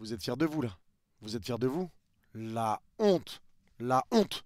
Vous êtes fiers de vous, là Vous êtes fiers de vous La honte La honte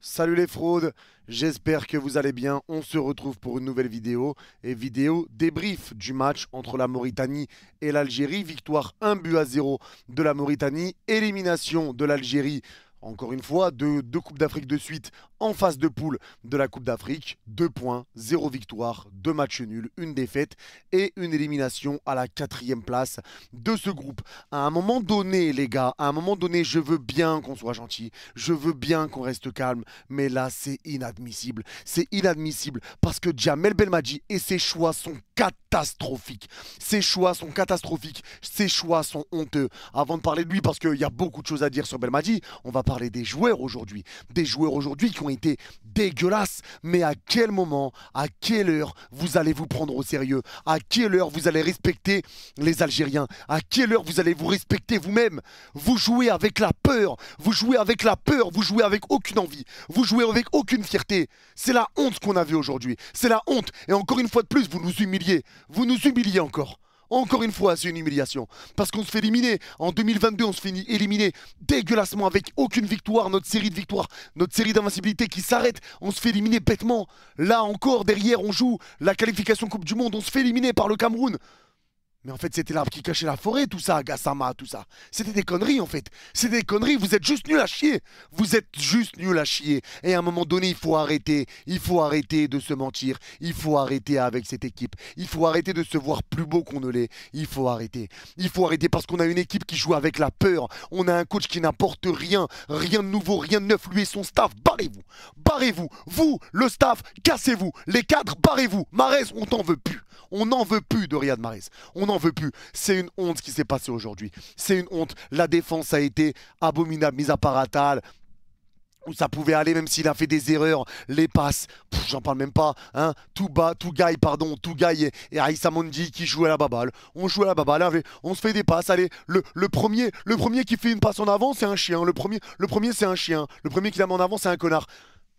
Salut les fraudes, j'espère que vous allez bien. On se retrouve pour une nouvelle vidéo et vidéo débrief du match entre la Mauritanie et l'Algérie. Victoire 1 but à 0 de la Mauritanie, élimination de l'Algérie encore une fois, deux, deux Coupes d'Afrique de suite en phase de poule de la Coupe d'Afrique. 2 points, 0 victoire, deux matchs nuls, une défaite et une élimination à la quatrième place de ce groupe. À un moment donné, les gars, à un moment donné, je veux bien qu'on soit gentil, je veux bien qu'on reste calme, mais là, c'est inadmissible. C'est inadmissible parce que Jamel Belmadji et ses choix sont catastrophiques. Ses choix sont catastrophiques, ses choix sont honteux. Avant de parler de lui, parce qu'il y a beaucoup de choses à dire sur Belmadji, on va parler des joueurs aujourd'hui. Des joueurs aujourd'hui qui ont été dégueulasses, mais à quel moment, à quelle heure vous allez vous prendre au sérieux À quelle heure vous allez respecter les Algériens À quelle heure vous allez vous respecter vous-même Vous jouez avec la peur, vous jouez avec la peur, vous jouez avec aucune envie, vous jouez avec aucune fierté. C'est la honte qu'on a vu aujourd'hui, c'est la honte. Et encore une fois de plus, vous nous humiliez, vous nous humiliez encore. Encore une fois, c'est une humiliation. Parce qu'on se fait éliminer. En 2022, on se fait éliminer dégueulassement avec aucune victoire. Notre série de victoires, notre série d'invincibilité qui s'arrête. On se fait éliminer bêtement. Là encore, derrière, on joue la qualification Coupe du Monde. On se fait éliminer par le Cameroun. Mais en fait, c'était l'arbre qui cachait la forêt, tout ça, Gassama, tout ça. C'était des conneries, en fait. C'était des conneries, vous êtes juste nuls à chier. Vous êtes juste nul à chier. Et à un moment donné, il faut arrêter. Il faut arrêter de se mentir. Il faut arrêter avec cette équipe. Il faut arrêter de se voir plus beau qu'on ne l'est. Il faut arrêter. Il faut arrêter parce qu'on a une équipe qui joue avec la peur. On a un coach qui n'apporte rien. Rien de nouveau, rien de neuf. Lui et son staff, barrez-vous. Barrez-vous. Vous, le staff, cassez-vous. Les cadres, barrez-vous. Marès, on t'en veut plus. On n'en veut plus de Riyad Marès. On veut plus. C'est une honte ce qui s'est passé aujourd'hui. C'est une honte. La défense a été abominable, mise à part Atal, où ça pouvait aller, même s'il a fait des erreurs, les passes, j'en parle même pas, hein, tout bas, tout pardon, tout et, et qui jouait à la baballe, on jouait à la baballe, hein, on se fait des passes, allez, le, premier, le premier qui fait une passe en avant, c'est un chien, le premier, le premier c'est un chien, le premier qui la met en avant, c'est un connard.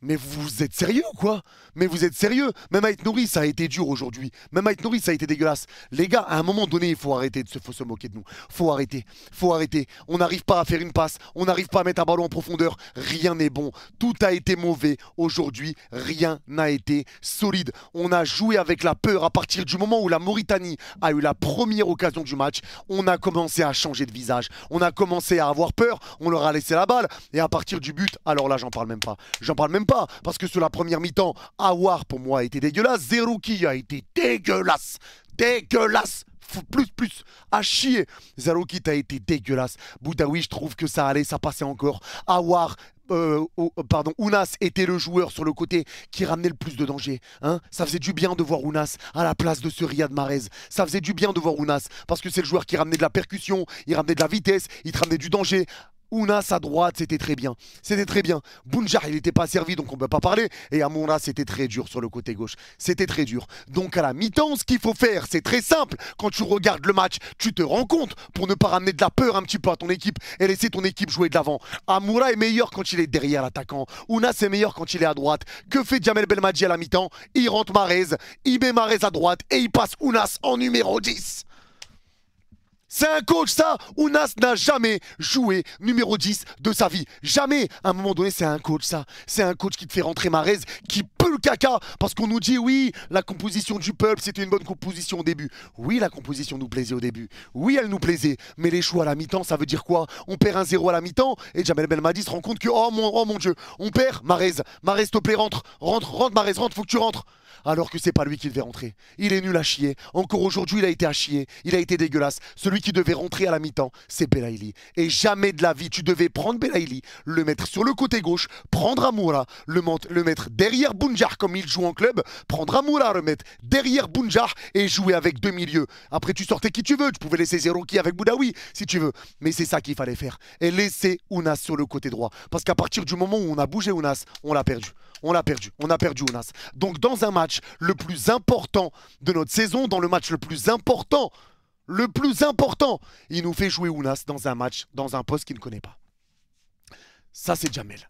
Mais vous êtes sérieux ou quoi Mais vous êtes sérieux Même à être nourri, ça a été dur aujourd'hui. Même à être nourri, ça a été dégueulasse. Les gars, à un moment donné, il faut arrêter de se, moquer de nous. Faut arrêter. Faut arrêter. On n'arrive pas à faire une passe. On n'arrive pas à mettre un ballon en profondeur. Rien n'est bon. Tout a été mauvais. Aujourd'hui, rien n'a été solide. On a joué avec la peur. À partir du moment où la Mauritanie a eu la première occasion du match, on a commencé à changer de visage. On a commencé à avoir peur. On leur a laissé la balle. Et à partir du but, alors là, j'en parle même pas. J'en parle même pas, parce que sur la première mi-temps, Awar pour moi a été dégueulasse, Zerouki a été dégueulasse, dégueulasse plus, plus, à chier. Zerouki t'a été dégueulasse. Boudaoui, je trouve que ça allait, ça passait encore. Awar, euh, pardon, Ounas était le joueur sur le côté qui ramenait le plus de danger. Hein ça faisait du bien de voir Ounas à la place de ce Riyad marez Ça faisait du bien de voir Ounas parce que c'est le joueur qui ramenait de la percussion, il ramenait de la vitesse, il ramenait du danger. Ounas à droite, c'était très bien. C'était très bien. Bunjar il n'était pas servi, donc on ne peut pas parler. Et Amoura, c'était très dur sur le côté gauche. C'était très dur. Donc à la mi-temps, ce qu'il faut faire, c'est très simple. Quand tu regardes le match, tu te rends compte pour ne pas ramener de la peur un petit peu à ton équipe et laisser ton équipe jouer de l'avant. Amoura est meilleur quand il est derrière l'attaquant. Ounas est meilleur quand il est à droite. Que fait Jamel Belmadji à la mi-temps Il rentre Marez, il met Marez à droite et il passe Ounas en numéro 10. C'est un coach, ça Ounas n'a jamais joué numéro 10 de sa vie. Jamais À un moment donné, c'est un coach, ça. C'est un coach qui te fait rentrer Marez, qui peut le caca. Parce qu'on nous dit, oui, la composition du peuple, c'était une bonne composition au début. Oui, la composition nous plaisait au début. Oui, elle nous plaisait. Mais les choix à la mi-temps, ça veut dire quoi On perd un 0 à la mi-temps et Jamel Belmadi se rend compte que, oh mon, oh mon Dieu, on perd Marez. Marez, s'il te plaît, rentre. Rentre, rentre, Marez, rentre, faut que tu rentres alors que c'est pas lui qui devait rentrer. Il est nul à chier. Encore aujourd'hui, il a été à chier. Il a été dégueulasse. Celui qui devait rentrer à la mi-temps, c'est Belaïli. Et jamais de la vie, tu devais prendre Belaïli, le mettre sur le côté gauche, prendre Amoura, le, mettre derrière Bunjar comme il joue en club, prendre Amoura, remettre derrière Bunjar et jouer avec deux milieux. Après, tu sortais qui tu veux. Tu pouvais laisser Zerouki avec Boudaoui si tu veux. Mais c'est ça qu'il fallait faire. Et laisser Ounas sur le côté droit. Parce qu'à partir du moment où on a bougé Ounas, on l'a perdu. On l'a perdu. On a perdu Ounas. Donc dans un match, le plus important de notre saison, dans le match le plus important. Le plus important. Il nous fait jouer Ounas dans un match, dans un poste qu'il ne connaît pas. Ça, c'est Jamel.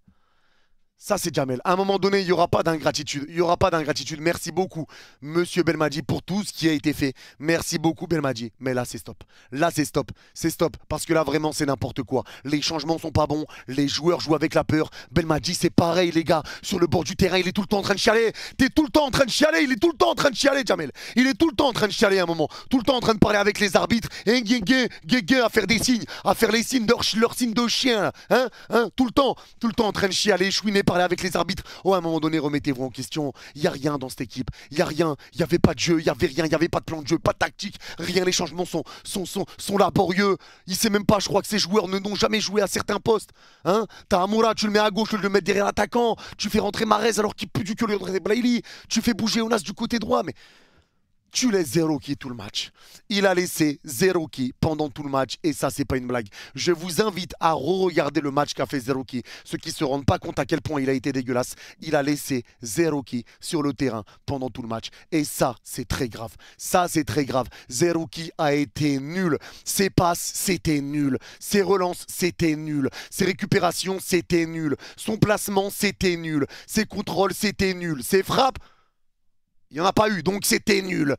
Ça, c'est Jamel. À un moment donné, il n'y aura pas d'ingratitude. Il n'y aura pas d'ingratitude. Merci beaucoup, monsieur Belmadi, pour tout ce qui a été fait. Merci beaucoup, Belmadi. Mais là, c'est stop. Là, c'est stop. C'est stop. Parce que là, vraiment, c'est n'importe quoi. Les changements sont pas bons. Les joueurs jouent avec la peur. Belmadi, c'est pareil, les gars. Sur le bord du terrain, il est tout le temps en train de chialer. T'es tout le temps en train de chialer. Il est tout le temps en train de chialer, Jamel. Il est tout le temps en train de chialer à un moment. Tout le temps en train de parler avec les arbitres. Et hein, à faire des signes. À faire les signes, de... leurs signes de chien. Hein hein tout le temps. Tout le temps en train de chialer, chouiner parler avec les arbitres. Oh, à un moment donné, remettez-vous en question. Il n'y a rien dans cette équipe. Il n'y a rien. Il n'y avait pas de jeu. Il n'y avait rien. Il n'y avait pas de plan de jeu. Pas de tactique. Rien. Les changements sont, sont, sont, laborieux. Il sait même pas. Je crois que ces joueurs ne n'ont jamais joué à certains postes. Hein T'as Amoura, tu le mets à gauche, tu le mets derrière l'attaquant. Tu fais rentrer Marez alors qu'il pue du cul Tu fais bouger Onas du côté droit. Mais tu laisses qui tout le match. Il a laissé Zeroki pendant tout le match et ça c'est pas une blague. Je vous invite à re-regarder le match qu'a fait Zeroki. Ceux qui se rendent pas compte à quel point il a été dégueulasse, il a laissé Zeroki sur le terrain pendant tout le match et ça c'est très grave. Ça c'est très grave. Zeroki a été nul. Ses passes c'était nul. Ses relances c'était nul. Ses récupérations c'était nul. Son placement c'était nul. Ses contrôles c'était nul. Ses frappes il n'y en a pas eu, donc c'était nul.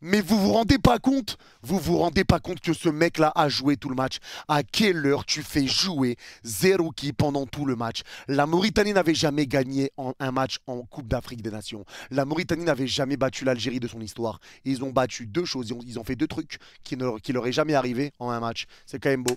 Mais vous vous rendez pas compte Vous vous rendez pas compte que ce mec-là a joué tout le match À quelle heure tu fais jouer Zerouki pendant tout le match La Mauritanie n'avait jamais gagné en un match en Coupe d'Afrique des Nations. La Mauritanie n'avait jamais battu l'Algérie de son histoire. Ils ont battu deux choses, ils ont, fait deux trucs qui, ne, qui leur est jamais arrivé en un match. C'est quand même beau.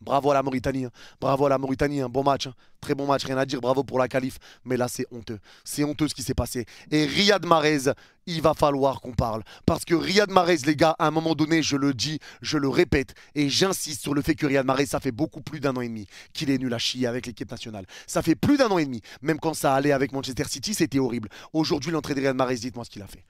Bravo à la Mauritanie, hein. bravo à la Mauritanie, hein. bon match, hein. très bon match, rien à dire, bravo pour la calife, mais là c'est honteux, c'est honteux ce qui s'est passé. Et Riyad Mahrez, il va falloir qu'on parle, parce que Riyad Mahrez, les gars, à un moment donné, je le dis, je le répète, et j'insiste sur le fait que Riyad Mahrez, ça fait beaucoup plus d'un an et demi qu'il est nul à chier avec l'équipe nationale. Ça fait plus d'un an et demi, même quand ça allait avec Manchester City, c'était horrible. Aujourd'hui, l'entrée de Riyad Mahrez, dites-moi ce qu'il a fait.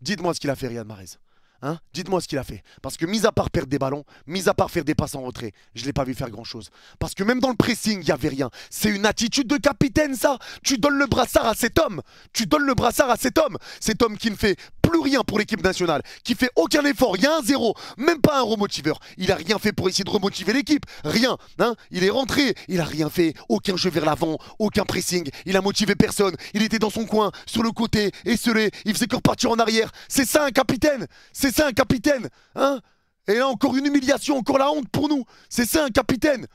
Dites-moi ce qu'il a fait Riyad Mahrez. Hein Dites-moi ce qu'il a fait. Parce que, mis à part perdre des ballons, mis à part faire des passes en retrait, je ne l'ai pas vu faire grand-chose. Parce que même dans le pressing, il n'y avait rien. C'est une attitude de capitaine, ça. Tu donnes le brassard à cet homme. Tu donnes le brassard à cet homme. Cet homme qui ne fait rien pour l'équipe nationale, qui fait aucun effort, il y a un zéro, même pas un remotiveur. Il a rien fait pour essayer de remotiver l'équipe, rien. Hein. il est rentré, il a rien fait, aucun jeu vers l'avant, aucun pressing, il a motivé personne, il était dans son coin, sur le côté, esselé, il faisait que repartir en arrière. C'est ça un capitaine, c'est ça un capitaine, hein Et là encore une humiliation, encore la honte pour nous, c'est ça un capitaine.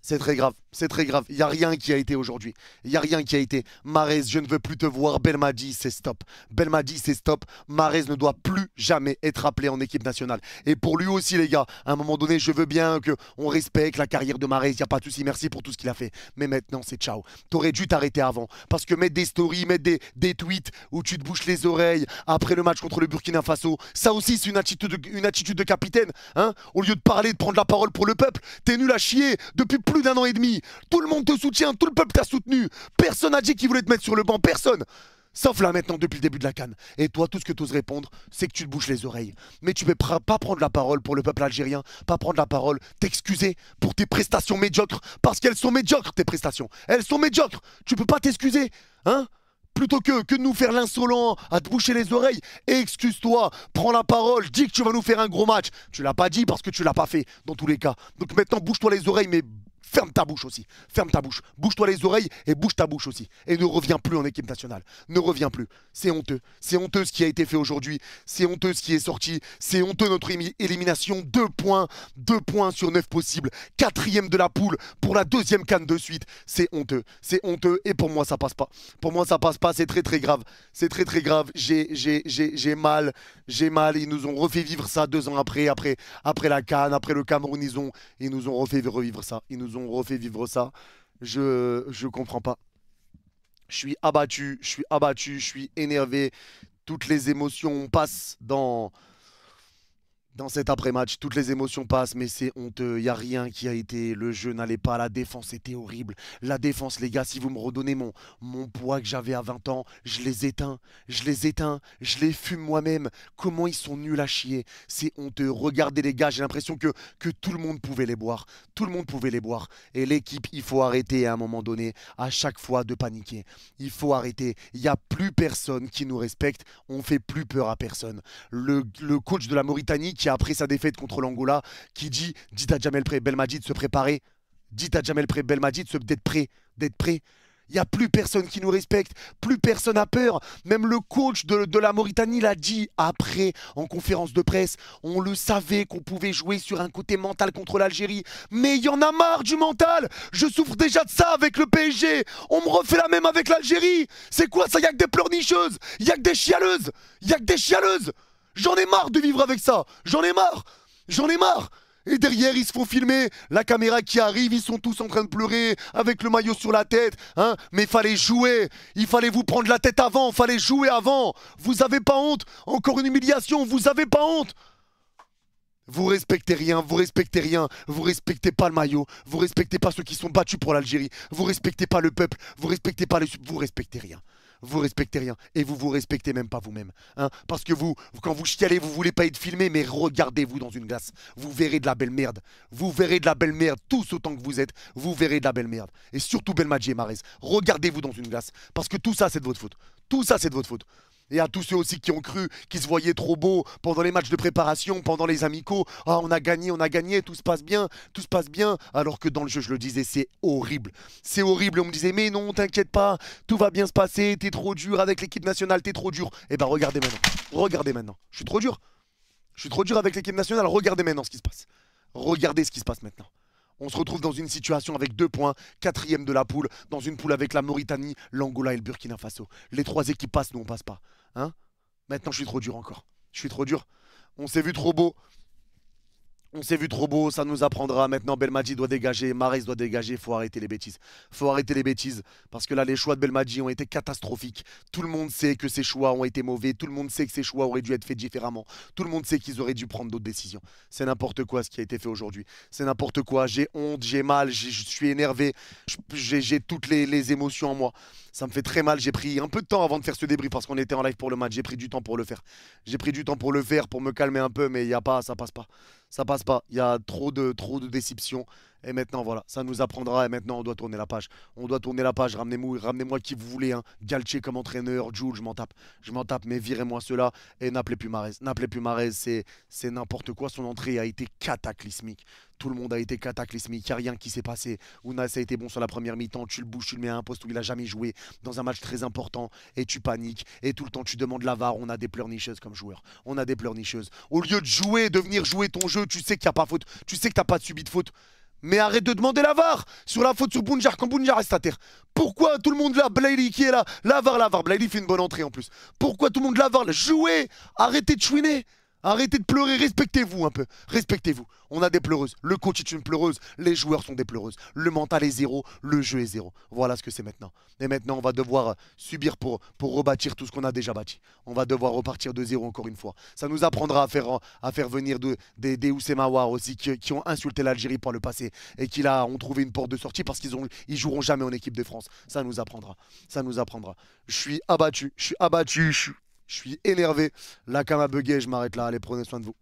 C'est très grave. C'est très grave. Il n'y a rien qui a été aujourd'hui. Il n'y a rien qui a été. Marez, je ne veux plus te voir. Belmadi, c'est stop. Belmadi, c'est stop. Marez ne doit plus jamais être appelé en équipe nationale. Et pour lui aussi, les gars, à un moment donné, je veux bien que on respecte la carrière de Marez. Il n'y a pas de souci. Merci pour tout ce qu'il a fait. Mais maintenant, c'est ciao. T'aurais dû t'arrêter avant. Parce que mettre des stories, mettre des, des, tweets où tu te bouches les oreilles après le match contre le Burkina Faso, ça aussi, c'est une attitude, de, une attitude de capitaine. Hein Au lieu de parler, de prendre la parole pour le peuple, t'es nul à chier depuis plus d'un an et demi. Tout le monde te soutient, tout le peuple t'a soutenu. Personne n'a dit qu'il voulait te mettre sur le banc, personne. Sauf là maintenant depuis le début de la canne. Et toi, tout ce que tu oses répondre, c'est que tu te bouches les oreilles. Mais tu ne peux pas prendre la parole pour le peuple algérien, pas prendre la parole, t'excuser pour tes prestations médiocres, parce qu'elles sont médiocres, tes prestations. Elles sont médiocres. Tu peux pas t'excuser, hein Plutôt que, que de nous faire l'insolent, à te boucher les oreilles, excuse-toi, prends la parole, dis que tu vas nous faire un gros match. Tu l'as pas dit parce que tu l'as pas fait, dans tous les cas. Donc maintenant, bouche-toi les oreilles, mais ferme ta bouche aussi. Ferme ta bouche. Bouge-toi les oreilles et bouge ta bouche aussi. Et ne reviens plus en équipe nationale. Ne reviens plus. C'est honteux. C'est honteux ce qui a été fait aujourd'hui. C'est honteux ce qui est sorti. C'est honteux notre élimination. Deux points. Deux points sur neuf possibles. Quatrième de la poule pour la deuxième canne de suite. C'est honteux. C'est honteux. Et pour moi, ça passe pas. Pour moi, ça passe pas. C'est très, très grave. C'est très, très grave. J'ai mal j'ai mal. Ils nous ont refait vivre ça deux ans après, après, après la Cannes, après le Cameroun. Ils, nous ont refait revivre ça. Ils nous ont refait vivre ça. Je ne comprends pas. Je suis abattu, je suis abattu, je suis énervé. Toutes les émotions passent dans, dans cet après-match, toutes les émotions passent, mais c'est honteux. Il n'y a rien qui a été. Le jeu n'allait pas. La défense était horrible. La défense, les gars, si vous me redonnez mon, mon poids que j'avais à 20 ans, je les éteins. Je les éteins. Je les fume moi-même. Comment ils sont nuls à chier. C'est honteux. Regardez les gars, j'ai l'impression que, tout le monde pouvait les boire. Tout le monde pouvait les boire. Et l'équipe, il faut arrêter à un moment donné, à chaque fois, de paniquer. Il faut arrêter. Il n'y a plus personne qui nous respecte. On fait plus peur à personne. Le, le coach de la Mauritanie qui après sa défaite contre l'Angola, qui dit, dit à Jamel Pré, de se préparer, dit à Jamel Pré, Belmajid d'être prêt, d'être prêt. Il n'y a plus personne qui nous respecte, plus personne a peur. Même le coach de, la Mauritanie l'a dit après, en conférence de presse. On le savait qu'on pouvait jouer sur un côté mental contre l'Algérie. Mais il y en a marre du mental Je souffre déjà de ça avec le PSG On me refait la même avec l'Algérie C'est quoi ça Il n'y a que des pleurnicheuses Il n'y a que des chialeuses Il n'y a que des chialeuses J'en ai marre de vivre avec ça J'en ai marre J'en ai marre et derrière, ils se font filmer. La caméra qui arrive, ils sont tous en train de pleurer avec le maillot sur la tête. Hein Mais fallait jouer. Il fallait vous prendre la tête avant. Fallait jouer avant. Vous avez pas honte. Encore une humiliation. Vous avez pas honte. Vous respectez rien, vous respectez rien, vous respectez pas le maillot, vous respectez pas ceux qui sont battus pour l'Algérie, vous respectez pas le peuple, vous respectez pas les... Vous respectez rien vous respectez rien et vous vous respectez même pas vous-même. Hein Parce que vous, quand vous chialez, vous voulez pas être filmé, mais regardez-vous dans une glace. Vous verrez de la belle merde. Vous verrez de la belle merde, tous autant que vous êtes, vous verrez de la belle merde. Et surtout Belmadji et Marez, regardez-vous dans une glace. Parce que tout ça, c'est de votre faute. Tout ça, c'est de votre faute et à tous ceux aussi qui ont cru qui se voyaient trop beaux pendant les matchs de préparation, pendant les amicaux. Ah, on a gagné, on a gagné, tout se passe bien, tout se passe bien. Alors que dans le jeu, je le disais, c'est horrible. C'est horrible. On me disait, mais non, t'inquiète pas, tout va bien se passer, t'es trop dur avec l'équipe nationale, t'es trop dur. Eh ben, regardez maintenant. Regardez maintenant. Je suis trop dur. Je suis trop dur avec l'équipe nationale. Regardez maintenant ce qui se passe. Regardez ce qui se passe maintenant on se retrouve dans une situation avec deux points, quatrième de la poule, dans une poule avec la Mauritanie, l'Angola et le Burkina Faso. Les trois équipes passent, nous on passe pas. Hein Maintenant je suis trop dur encore. Je suis trop dur. On s'est vu trop beau. On s'est vu trop beau, ça nous apprendra. Maintenant, Belmadji doit dégager, Maris doit dégager. Faut arrêter les bêtises. Faut arrêter les bêtises. Parce que là, les choix de Belmadji ont été catastrophiques. Tout le monde sait que ses choix ont été mauvais. Tout le monde sait que ses choix auraient dû être faits différemment. Tout le monde sait qu'ils auraient dû prendre d'autres décisions. C'est n'importe quoi ce qui a été fait aujourd'hui. C'est n'importe quoi. J'ai honte, j'ai mal, je suis énervé. J'ai toutes les, émotions en moi. Ça me fait très mal. J'ai pris un peu de temps avant de faire ce débris. parce qu'on était en live pour le match. J'ai pris du temps pour le faire. J'ai pris du temps pour le faire, pour me calmer un peu, mais il y a pas, ça passe pas ça passe pas. Il y a trop de, trop de déceptions. Et maintenant, voilà, ça nous apprendra. Et maintenant, on doit tourner la page. On doit tourner la page. Ramenez-moi ramenez -moi qui vous voulez. Hein. comme entraîneur, Jules, je m'en tape. Je m'en tape, mais virez-moi cela. Et n'appelez plus Marez. N'appelez plus Marez, c'est n'importe quoi. Son entrée a été cataclysmique. Tout le monde a été cataclysmique. Il n'y a rien qui s'est passé. ça a été bon sur la première mi-temps. Tu le bouges, tu le mets à un poste où il a jamais joué. Dans un match très important. Et tu paniques. Et tout le temps, tu demandes la VAR. On a des pleurnicheuses comme joueurs. On a des pleurnicheuses. Au lieu de jouer, de venir jouer ton jeu, tu sais qu'il n'y a pas faute. Tu sais que tu pas subi de faute. Mais arrête de demander la sur la faute sur Bounjar quand Bounjar reste à terre. Pourquoi tout le monde là, Blayley qui est là, la l'avar, la fait une bonne entrée en plus. Pourquoi tout le monde la le jouez, arrêtez de chouiner. Arrêtez de pleurer, respectez-vous un peu. Respectez-vous. On a des pleureuses. Le coach est une pleureuse, les joueurs sont des pleureuses. Le mental est zéro, le jeu est zéro. Voilà ce que c'est maintenant. Et maintenant, on va devoir euh, subir pour, pour rebâtir tout ce qu'on a déjà bâti. On va devoir repartir de zéro encore une fois. Ça nous apprendra à faire, à faire venir des, des aussi qui, ont insulté l'Algérie par le passé et qui là ont trouvé une porte de sortie parce qu'ils ils joueront jamais en équipe de France. Ça nous apprendra. Ça nous apprendra. Je suis abattu, je suis abattu, je suis je suis énervé. La cam a bugué, je m'arrête là. Allez, prenez soin de vous.